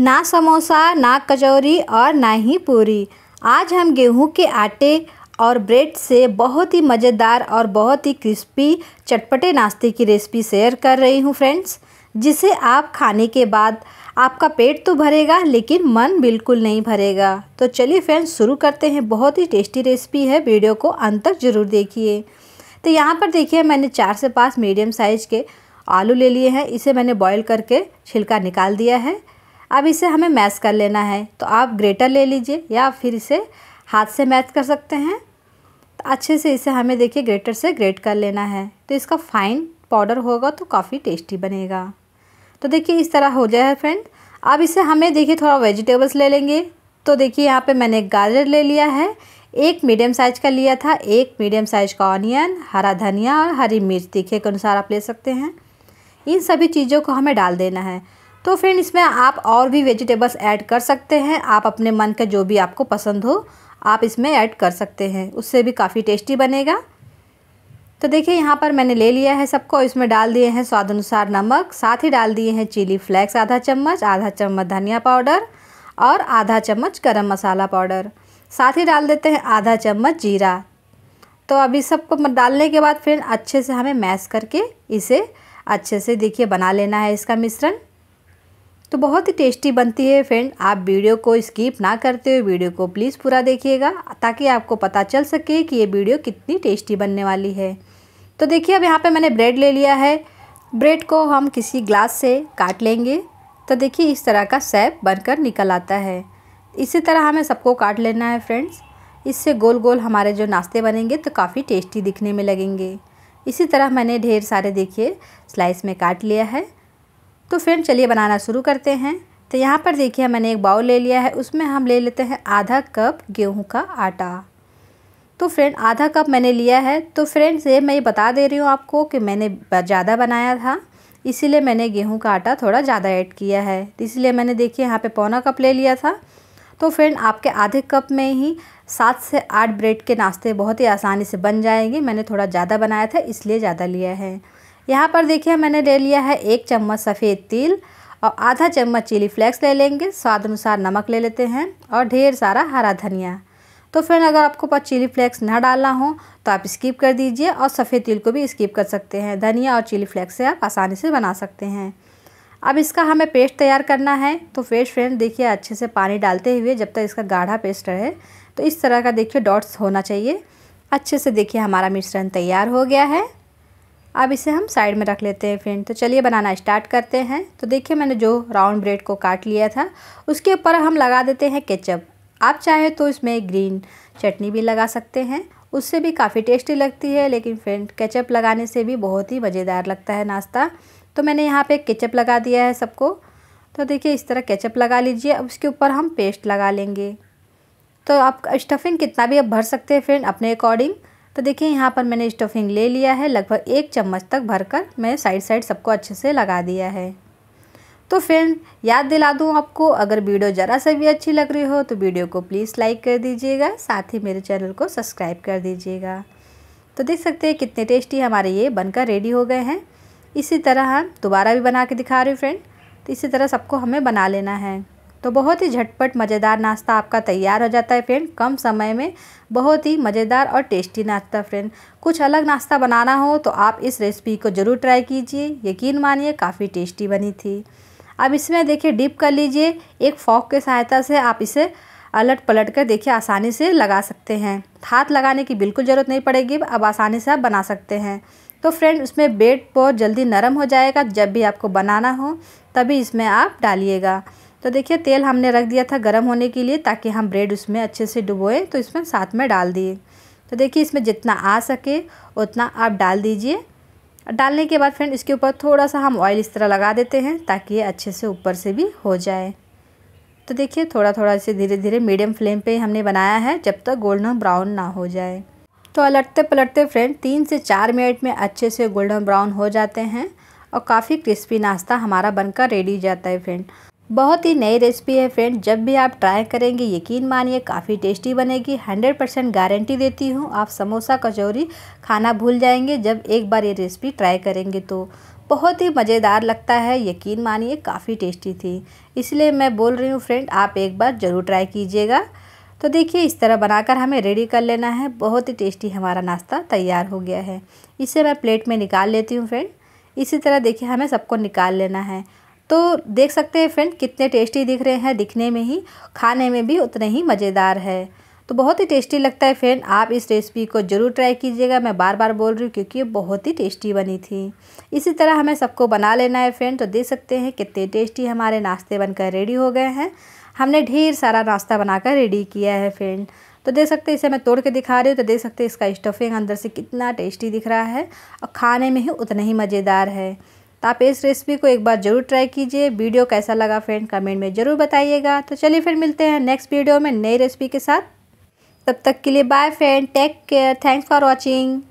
ना समोसा ना कचौरी और ना ही पूरी आज हम गेहूं के आटे और ब्रेड से बहुत ही मज़ेदार और बहुत ही क्रिस्पी चटपटे नाश्ते की रेसिपी शेयर कर रही हूं फ्रेंड्स जिसे आप खाने के बाद आपका पेट तो भरेगा लेकिन मन बिल्कुल नहीं भरेगा तो चलिए फ्रेंड्स शुरू करते हैं बहुत ही टेस्टी रेसिपी है वीडियो को अंत तक ज़रूर देखिए तो यहाँ पर देखिए मैंने चार से पाँच मीडियम साइज़ के आलू ले लिए हैं इसे मैंने बॉईल करके छिलका निकाल दिया है अब इसे हमें मैस कर लेना है तो आप ग्रेटर ले लीजिए या फिर इसे हाथ से मैच कर सकते हैं तो अच्छे से इसे हमें देखिए ग्रेटर से ग्रेट कर लेना है तो इसका फाइन पाउडर होगा तो काफ़ी टेस्टी बनेगा तो देखिए इस तरह हो जाए फ्रेंड अब इसे हमें देखिए थोड़ा वेजिटेबल्स ले लेंगे तो देखिए यहाँ पे मैंने गाजर ले लिया है एक मीडियम साइज का लिया था एक मीडियम साइज का ऑनियन हरा धनिया और हरी मिर्च तीखे के अनुसार आप ले सकते हैं इन सभी चीज़ों को हमें डाल देना है तो फ्रेंड इसमें आप और भी वेजिटेबल्स ऐड कर सकते हैं आप अपने मन का जो भी आपको पसंद हो आप इसमें ऐड कर सकते हैं उससे भी काफ़ी टेस्टी बनेगा तो देखिए यहाँ पर मैंने ले लिया है सबको इसमें डाल दिए हैं स्वाद अनुसार नमक साथ ही डाल दिए हैं चिली फ्लेक्स आधा चम्मच आधा चम्मच धनिया पाउडर और आधा चम्मच गरम मसाला पाउडर साथ ही डाल देते हैं आधा चम्मच जीरा तो अभी सबको डालने के बाद फिर अच्छे से हमें मैश करके इसे अच्छे से देखिए बना लेना है इसका मिश्रण तो बहुत ही टेस्टी बनती है फ्रेंड आप वीडियो को स्किप ना करते हुए वीडियो को प्लीज़ पूरा देखिएगा ताकि आपको पता चल सके कि ये वीडियो कितनी टेस्टी बनने वाली है तो देखिए अब यहाँ पे मैंने ब्रेड ले लिया है ब्रेड को हम किसी ग्लास से काट लेंगे तो देखिए इस तरह का सैप बनकर निकल आता है इसी तरह हमें सबको काट लेना है फ्रेंड्स इससे गोल गोल हमारे जो नाश्ते बनेंगे तो काफ़ी टेस्टी दिखने में लगेंगे इसी तरह मैंने ढेर सारे देखिए स्लाइस में काट लिया है तो फ्रेंड चलिए बनाना शुरू करते हैं तो यहाँ पर देखिए मैंने एक बाउल ले लिया है उसमें हम ले लेते हैं आधा कप गेहूं का आटा तो फ्रेंड आधा कप मैंने लिया है तो फ्रेंड्स ये मैं ये बता दे रही हूँ आपको कि मैंने ज़्यादा बनाया था इसीलिए मैंने गेहूं का आटा थोड़ा ज़्यादा ऐड किया है इसीलिए मैंने देखिए यहाँ पे पौना कप ले लिया था तो फ्रेंड आपके आधे कप में ही सात से आठ ब्रेड के नाश्ते बहुत ही आसानी से बन जाएंगे मैंने थोड़ा ज़्यादा बनाया था इसलिए ज़्यादा लिया है यहाँ पर देखिए मैंने ले लिया है एक चम्मच सफ़ेद तिल और आधा चम्मच चिली फ्लेक्स ले लेंगे स्वाद अनुसार नमक ले लेते हैं और ढेर सारा हरा धनिया तो फ्रेंड अगर आपको पास चिली फ्लेक्स ना डालना हो तो आप स्किप कर दीजिए और सफ़ेद तिल को भी स्किप कर सकते हैं धनिया और चिली फ्लेक्स से आप आसानी से बना सकते हैं अब इसका हमें पेस्ट तैयार करना है तो पेस्ट फ्रेंड देखिए अच्छे से पानी डालते हुए जब तक इसका गाढ़ा पेस्ट रहे तो इस तरह का देखिए डॉट्स होना चाहिए अच्छे से देखिए हमारा मिश्रण तैयार हो गया है अब इसे हम साइड में रख लेते हैं फ्रेंड तो चलिए बनाना स्टार्ट करते हैं तो देखिए मैंने जो राउंड ब्रेड को काट लिया था उसके ऊपर हम लगा देते हैं केचप आप चाहे तो इसमें ग्रीन चटनी भी लगा सकते हैं उससे भी काफ़ी टेस्टी लगती है लेकिन फ्रेंड केचप लगाने से भी बहुत ही मज़ेदार लगता है नाश्ता तो मैंने यहाँ पर केचप लगा दिया है सबको तो देखिए इस तरह केचप लगा लीजिए अब उसके ऊपर हम पेस्ट लगा लेंगे तो आप स्टफिंग कितना भी आप भर सकते हैं फ्रेंड अपने अकॉर्डिंग तो देखिए यहाँ पर मैंने स्टफिंग ले लिया है लगभग एक चम्मच तक भरकर मैं साइड साइड सबको अच्छे से लगा दिया है तो फ्रेंड याद दिला दूँ आपको अगर वीडियो ज़रा सा भी अच्छी लग रही हो तो वीडियो को प्लीज़ लाइक कर दीजिएगा साथ ही मेरे चैनल को सब्सक्राइब कर दीजिएगा तो देख सकते हैं कितने टेस्टी हमारे ये बनकर रेडी हो गए हैं इसी तरह हम दोबारा भी बना के दिखा रहे फ्रेंड तो इसी तरह सबको हमें बना लेना है तो बहुत ही झटपट मज़ेदार नाश्ता आपका तैयार हो जाता है फ्रेंड कम समय में बहुत ही मज़ेदार और टेस्टी नाश्ता फ्रेंड कुछ अलग नाश्ता बनाना हो तो आप इस रेसिपी को ज़रूर ट्राई कीजिए यकीन मानिए काफ़ी टेस्टी बनी थी अब इसमें देखिए डिप कर लीजिए एक फॉक के सहायता से आप इसे अलट पलट कर देखिए आसानी से लगा सकते हैं हाथ लगाने की बिल्कुल ज़रूरत नहीं पड़ेगी अब आसानी से आप बना सकते हैं तो फ्रेंड उसमें बेड बहुत जल्दी नरम हो जाएगा जब भी आपको बनाना हो तभी इसमें आप डालिएगा तो देखिए तेल हमने रख दिया था गर्म होने के लिए ताकि हम ब्रेड उसमें अच्छे से डुबोए तो इसमें साथ में डाल दिए तो देखिए इसमें जितना आ सके उतना आप डाल दीजिए डालने के बाद फ्रेंड इसके ऊपर थोड़ा सा हम ऑयल इस तरह लगा देते हैं ताकि ये अच्छे से ऊपर से भी हो जाए तो देखिए थोड़ा थोड़ा इसे धीरे धीरे मीडियम फ्लेम पे हमने बनाया है जब तक गोल्डन ब्राउन ना हो जाए तो अलटते पलटते फ्रेंड तीन से चार मिनट में अच्छे से गोल्डन ब्राउन हो जाते हैं और काफ़ी क्रिस्पी नाश्ता हमारा बनकर रेडी जाता है फ्रेंड बहुत ही नई रेसिपी है फ्रेंड जब भी आप ट्राई करेंगे यकीन मानिए काफ़ी टेस्टी बनेगी 100 परसेंट गारंटी देती हूँ आप समोसा कचौरी खाना भूल जाएंगे जब एक बार ये रेसिपी ट्राई करेंगे तो बहुत ही मज़ेदार लगता है यकीन मानिए काफ़ी टेस्टी थी इसलिए मैं बोल रही हूँ फ्रेंड आप एक बार ज़रूर ट्राई कीजिएगा तो देखिए इस तरह बनाकर हमें रेडी कर लेना है बहुत ही टेस्टी हमारा नाश्ता तैयार हो गया है इसे मैं प्लेट में निकाल लेती हूँ फ्रेंड इसी तरह देखिए हमें सबको निकाल लेना है तो देख सकते हैं फ्रेंड कितने टेस्टी दिख रहे हैं दिखने में ही खाने में भी उतने ही मज़ेदार है तो बहुत ही टेस्टी लगता है फ्रेंड आप इस रेसिपी को ज़रूर ट्राई कीजिएगा मैं बार बार बोल रही हूँ क्योंकि ये बहुत ही टेस्टी बनी थी इसी तरह हमें सबको बना लेना है फ्रेंड तो देख सकते हैं कितने टेस्टी हमारे नाश्ते बनकर रेडी हो गए हैं हमने ढेर सारा नाश्ता बनाकर रेडी किया है फ्रेंड तो देख सकते हैं इसे मैं तोड़ के दिखा रही हूँ तो देख सकते हैं इसका स्टफिंग अंदर से कितना टेस्टी दिख रहा है और खाने में ही उतना ही मज़ेदार है तो आप इस रेसिपी को एक बार ज़रूर ट्राई कीजिए वीडियो कैसा लगा फ्रेंड कमेंट में ज़रूर बताइएगा तो चलिए फिर मिलते हैं नेक्स्ट वीडियो में नई रेसिपी के साथ तब तक के लिए bye friend take care thanks for watching